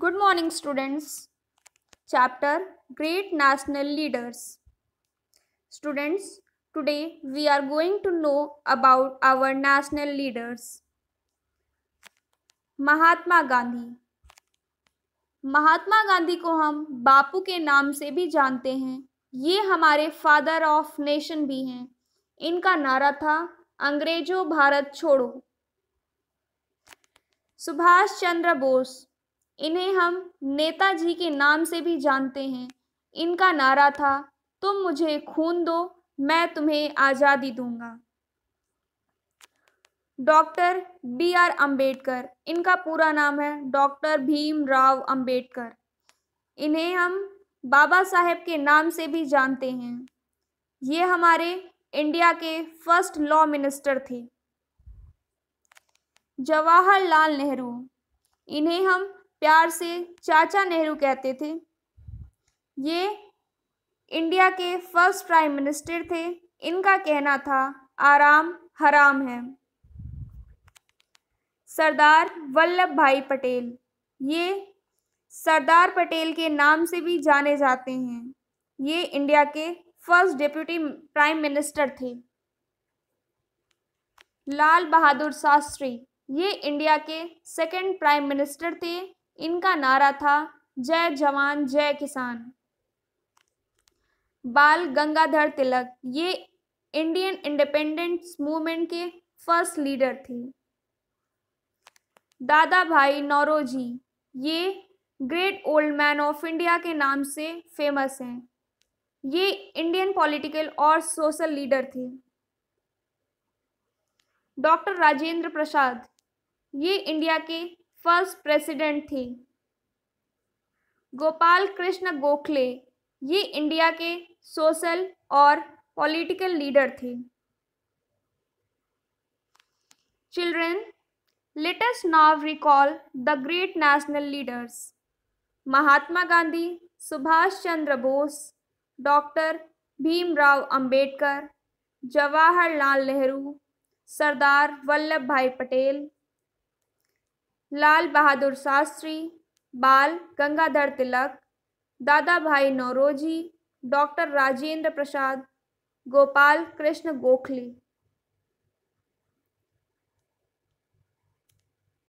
good morning students chapter great national leaders students today we are going to know about our national leaders Mahatma Gandhi Mahatma Gandhi को हम बापू के नाम से भी जानते हैं ये हमारे फादर ऑफ नेशन भी हैं इनका नारा था अंग्रेजों भारत छोड़ो सुभाष चंद्र बोस इन्हें हम नेताजी के नाम से भी जानते हैं इनका नारा था तुम मुझे खून दो मैं तुम्हें आज़ादी दूंगा डॉक्टर बी आर अम्बेडकर इनका पूरा नाम है डॉक्टर भीम राव अम्बेडकर इन्हें हम बाबा साहेब के नाम से भी जानते हैं ये हमारे इंडिया के फर्स्ट लॉ मिनिस्टर थे जवाहरलाल नेहरू इन्हें हम प्यार से चाचा नेहरू कहते थे ये इंडिया के फर्स्ट प्राइम मिनिस्टर थे इनका कहना था आराम हराम है सरदार वल्लभ भाई पटेल ये सरदार पटेल के नाम से भी जाने जाते हैं ये इंडिया के फर्स्ट डिप्यूटी प्राइम मिनिस्टर थे लाल बहादुर शास्त्री ये इंडिया के सेकंड प्राइम मिनिस्टर थे इनका नारा था जय जवान जय किसान बाल गंगाधर तिलक ये इंडियन इंडिपेंडेंस मूवमेंट के फर्स्ट लीडर थे दादा भाई नौरोजी ये great old man of India के नाम से फेमस हैं ये इंडियन पॉलिटिकल और सोशल लीडर थे डॉक्टर राजेंद्र प्रसाद ये इंडिया के फर्स्ट प्रेसिडेंट थी गोपाल कृष्ण गोखले ये इंडिया के सोशल और पॉलिटिकल लीडर थे children latest now recall the great national leaders Mahatma Gandhi Subhash Chandra Bose doctor Bhimrao Ambedkar, Jawaharlal Nehru Sardar Vallabhbhai Patel लाल बहादुर शास्त्री बाल गंगाधर तिलक दादा भाई नौरोजी डॉक्टर राजेंद्र प्रसाद गोपाल कृष्ण गोखले